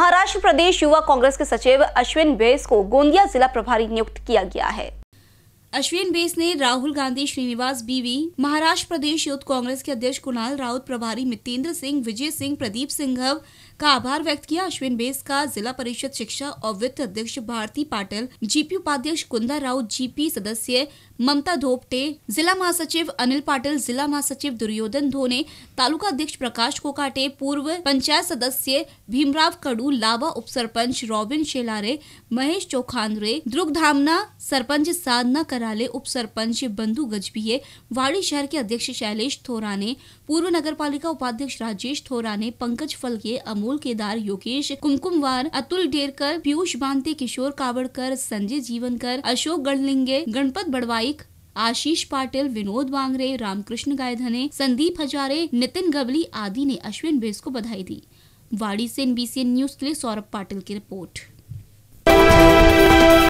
महाराष्ट्र प्रदेश युवा कांग्रेस के सचिव अश्विन बेस को गोंदिया जिला प्रभारी नियुक्त किया गया है अश्विन बेस ने राहुल गांधी श्रीनिवास बीवी महाराष्ट्र प्रदेश यूथ कांग्रेस के अध्यक्ष कुणाल राउत प्रभारी मितेंद्र सिंह विजय सिंह प्रदीप सिंघव का आभार व्यक्त किया अश्विन बेस का जिला परिषद शिक्षा और वित्त अध्यक्ष भारती पाटिल जीपी उपाध्यक्ष कुंदा राउत जीपी सदस्य ममता धोपटे जिला महासचिव अनिल पाटिल जिला महासचिव दुर्योधन धोने तालुका अध्यक्ष प्रकाश कोकाटे पूर्व पंचायत सदस्य भीमराव कड़ू लावा उप सरपंच रॉबिन शेलारे महेश चौखानरे द्रुग धामना सरपंच साधना कराले उप सरपंच बंधु गजबीये वाड़ी शहर के अध्यक्ष शैलेश थोराने पूर्व नगर पालिका उपाध्यक्ष राजेश थोराने पंकज फलके अमोल केदार योगेश कुमकुमवार अतुल डेरकर पीयूष बांते किशोर कावड़कर संजय जीवनकर अशोक गढ़लिंगे गणपत बड़वाईक आशीष पाटिल विनोद बांगरे रामकृष्ण गायधने संदीप हजारे नितिन गवली आदि ने अश्विन बेस को बधाई दी वाड़ी से एनबीसी न्यूज के लिए सौरभ पाटिल की रिपोर्ट